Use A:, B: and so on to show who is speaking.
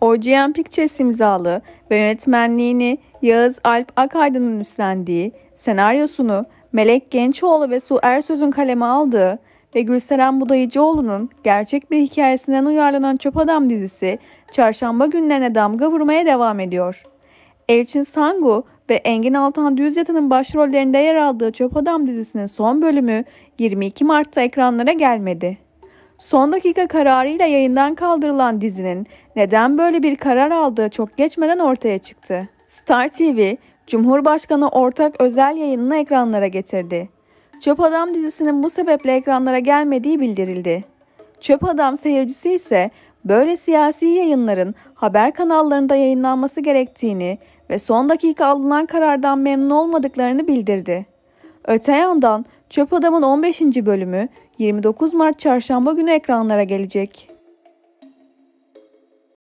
A: OGM Pictures imzalı ve yönetmenliğini Yağız Alp Akaydın'ın üstlendiği, senaryosunu Melek Gençoğlu ve Su Ersöz'ün kaleme aldığı ve Gülseren Budayıcıoğlu'nun gerçek bir hikayesinden uyarlanan Çöp Adam dizisi çarşamba günlerine damga vurmaya devam ediyor. Elçin Sangu ve Engin Altan Düzyatı'nın başrollerinde yer aldığı Çöp Adam dizisinin son bölümü 22 Mart'ta ekranlara gelmedi. Son dakika kararıyla yayından kaldırılan dizinin neden böyle bir karar aldığı çok geçmeden ortaya çıktı. Star TV, Cumhurbaşkanı ortak özel yayınını ekranlara getirdi. Çöp Adam dizisinin bu sebeple ekranlara gelmediği bildirildi. Çöp Adam seyircisi ise böyle siyasi yayınların haber kanallarında yayınlanması gerektiğini ve son dakika alınan karardan memnun olmadıklarını bildirdi. Öte yandan Çöp Adam'ın 15. bölümü 29 Mart Çarşamba günü ekranlara gelecek.